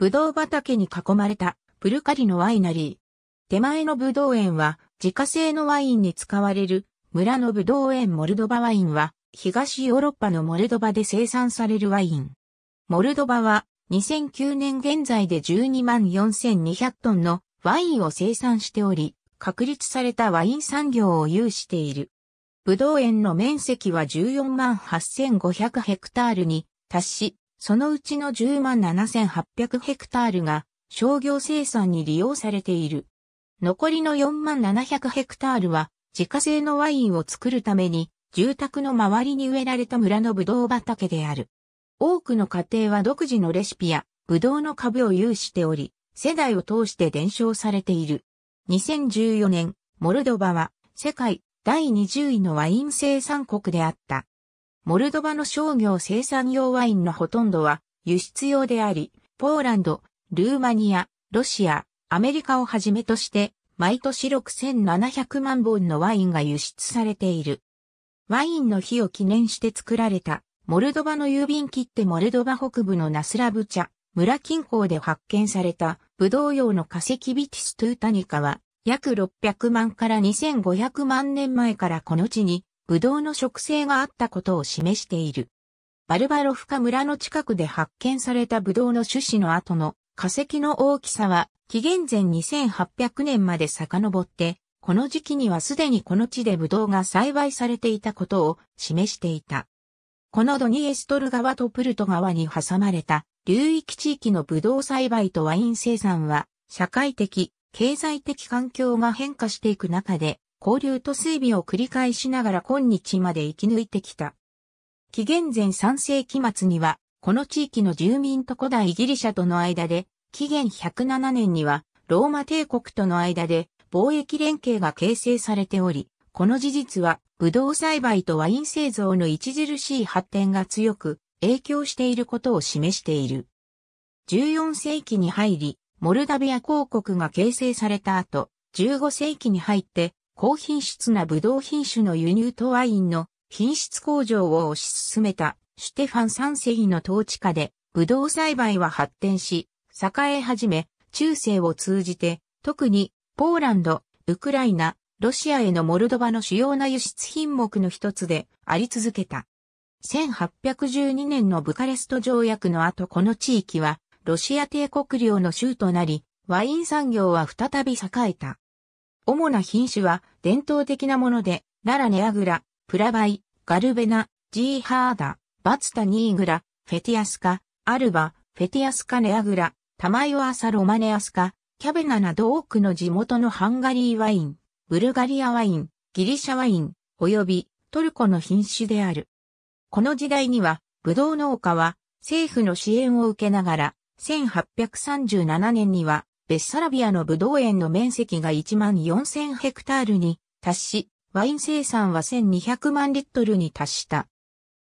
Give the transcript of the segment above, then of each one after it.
ブドウ畑に囲まれたプルカリのワイナリー。手前のブドウ園は自家製のワインに使われる村のブドウ園モルドバワインは東ヨーロッパのモルドバで生産されるワイン。モルドバは2009年現在で12万4200トンのワインを生産しており、確立されたワイン産業を有している。ブドウ園の面積は14万8500ヘクタールに達し、そのうちの10万7800ヘクタールが商業生産に利用されている。残りの4万700ヘクタールは自家製のワインを作るために住宅の周りに植えられた村のブドウ畑である。多くの家庭は独自のレシピやブドウの株を有しており、世代を通して伝承されている。2014年、モルドバは世界第20位のワイン生産国であった。モルドバの商業生産用ワインのほとんどは輸出用であり、ポーランド、ルーマニア、ロシア、アメリカをはじめとして、毎年6700万本のワインが輸出されている。ワインの日を記念して作られた、モルドバの郵便切手モルドバ北部のナスラブチャ、村近郊で発見された、ブドウ用の化石ビティストゥータニカは、約600万から2500万年前からこの地にブドウの植生があったことを示している。バルバロフカ村の近くで発見されたブドウの種子の後の化石の大きさは、紀元前2800年まで遡って、この時期にはすでにこの地でブドウが栽培されていたことを示していた。このドニエストル川とプルト川に挟まれた流域地域のブドウ栽培とワイン生産は社会的、経済的環境が変化していく中で交流と水尾を繰り返しながら今日まで生き抜いてきた。紀元前3世紀末には、この地域の住民と古代ギリシャとの間で、紀元107年には、ローマ帝国との間で貿易連携が形成されており、この事実は、ブドウ栽培とワイン製造の著しい発展が強く影響していることを示している。14世紀に入り、モルダビア公国が形成された後、15世紀に入って高品質なブドウ品種の輸入とワインの品質向上を推し進めたシュテファン三世の統治下でブドウ栽培は発展し、栄え始め、中世を通じて、特にポーランド、ウクライナ、ロシアへのモルドバの主要な輸出品目の一つであり続けた。1812年のブカレスト条約の後この地域はロシア帝国領の州となり、ワイン産業は再び栄えた。主な品種は伝統的なもので、ララネアグラ、プラバイ、ガルベナ、ジーハーダ、バツタニーグラ、フェティアスカ、アルバ、フェティアスカネアグラ、タマヨアサロマネアスカ、キャベナなど多くの地元のハンガリーワイン、ブルガリアワイン、ギリシャワイン、及びトルコの品種である。この時代には、ブドウ農家は政府の支援を受けながら、1837年にはベッサラビアのブドウ園の面積が1万4000ヘクタールに達し、ワイン生産は1200万リットルに達した。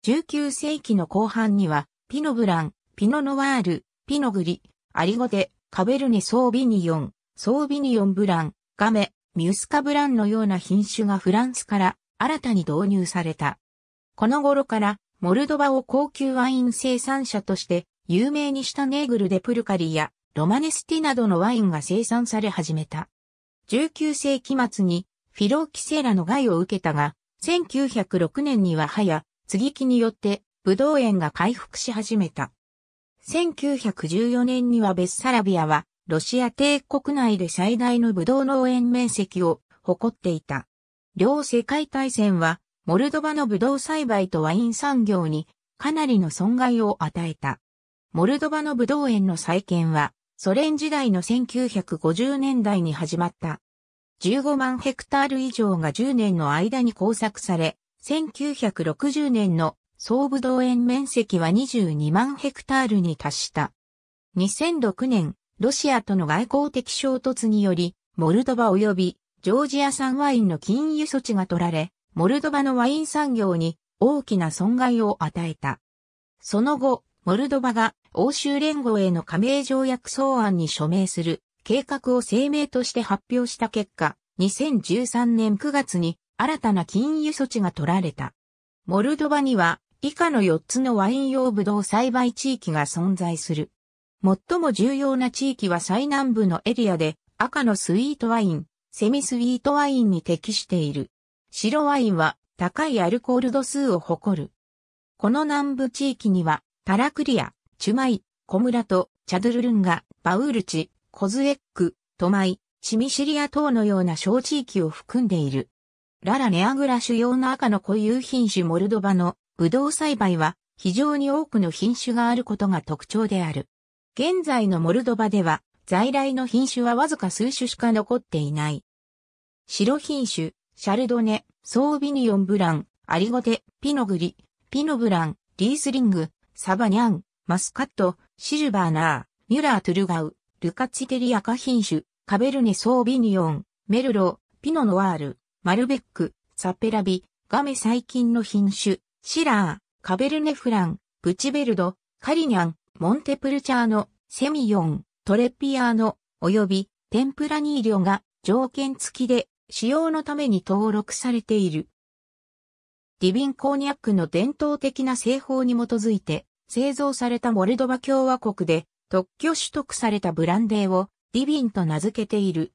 19世紀の後半には、ピノブラン、ピノノワール、ピノグリ、アリゴデ、カベルネ・ソービニヨン、ソービニヨンブラン、ガメ、ミュスカブランのような品種がフランスから新たに導入された。この頃から、モルドバを高級ワイン生産者として有名にしたネーグルデプルカリやロマネスティなどのワインが生産され始めた。19世紀末にフィロキセラの害を受けたが、1906年にははや継ぎ木によってブドウ園が回復し始めた。1914年にはベッサラビアはロシア帝国内で最大のブドウ農園面積を誇っていた。両世界大戦はモルドバのブドウ栽培とワイン産業にかなりの損害を与えた。モルドバのブドウ園の再建はソ連時代の1950年代に始まった。15万ヘクタール以上が10年の間に工作され、1960年の総武道園面積は22万ヘクタールに達した。2006年、ロシアとの外交的衝突により、モルドバ及びジョージア産ワインの禁輸措置が取られ、モルドバのワイン産業に大きな損害を与えた。その後、モルドバが欧州連合への加盟条約草案に署名する計画を声明として発表した結果、2013年9月に新たな禁輸措置が取られた。モルドバには以下の4つのワイン用ブドウ栽培地域が存在する。最も重要な地域は最南部のエリアで赤のスイートワイン、セミスイートワインに適している。白ワインは高いアルコール度数を誇る。この南部地域にはパラクリア、チュマイ、コムラト、チャドゥルルンガ、バウルチ、コズエック、トマイ、チミシリア等のような小地域を含んでいる。ララネアグラ主要の赤の固有品種モルドバのブドウ栽培は非常に多くの品種があることが特徴である。現在のモルドバでは在来の品種はわずか数種しか残っていない。白品種、シャルドネ、ソービニオンブラン、アリゴテ、ピノグリ、ピノブラン、リースリング、サバニャン、マスカット、シルバーナー、ミュラー・トゥルガウ、ルカチテリアカ品種、カベルネ・ソービニオン、メルロ、ピノ・ノワール、マルベック、サペラビ、ガメ最近の品種、シラー、カベルネ・フラン、プチベルド、カリニャン、モンテプルチャーノ、セミヨン、トレピアーノ、及び、テンプラニーリョが条件付きで使用のために登録されている。ディビンコーニャックの伝統的な製法に基づいて製造されたモルドバ共和国で特許取得されたブランデーをディビンと名付けている。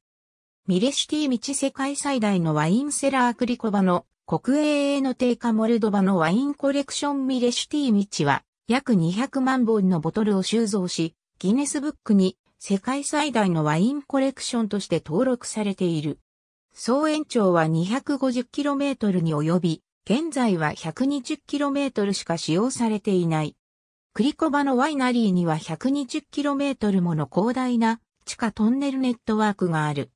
ミレシティ道世界最大のワインセラークリコバの国営への定価モルドバのワインコレクションミレシティ道は約200万本のボトルを収蔵し、ギネスブックに世界最大のワインコレクションとして登録されている。総延長は 250km に及び、現在は 120km しか使用されていない。クリコバのワイナリーには 120km もの広大な地下トンネルネットワークがある。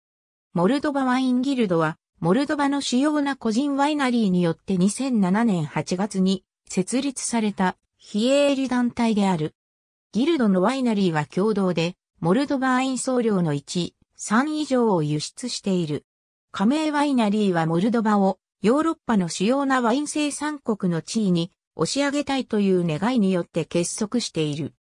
モルドバワインギルドは、モルドバの主要な個人ワイナリーによって2007年8月に設立された非営利団体である。ギルドのワイナリーは共同で、モルドバワイン総量の1、3以上を輸出している。加盟ワイナリーはモルドバをヨーロッパの主要なワイン生産国の地位に押し上げたいという願いによって結束している。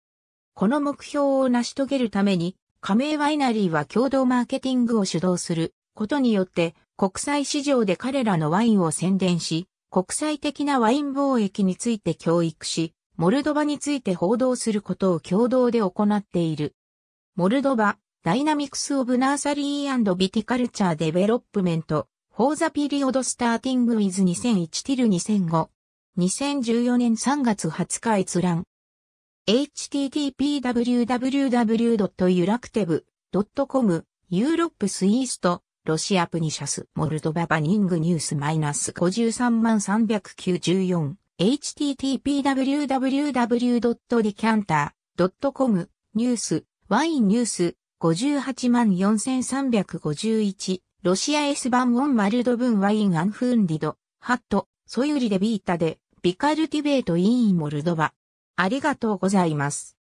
この目標を成し遂げるために、加盟ワイナリーは共同マーケティングを主導することによって国際市場で彼らのワインを宣伝し、国際的なワイン貿易について教育し、モルドバについて報道することを共同で行っている。モルドバ、ダイナミクス・オブ・ナーサリー・ビティカルチャー・デベロップメント、フォーザ・ピリオド・スターティング・ウィズ2001ティル2005 2014年3月20日閲覧。h t t p w w w u r a c t i v c o m ユーロップスイースト、ロシアプニシャス、モルドババニングニュースマイナス53394 http://www.decanter.com ニュース、ワインニュース584,351ロシア S 版オンマルドブンワインアンフンディド、ハット、ソユリデビータで、ビカルティベートインモルドバ。ありがとうございます。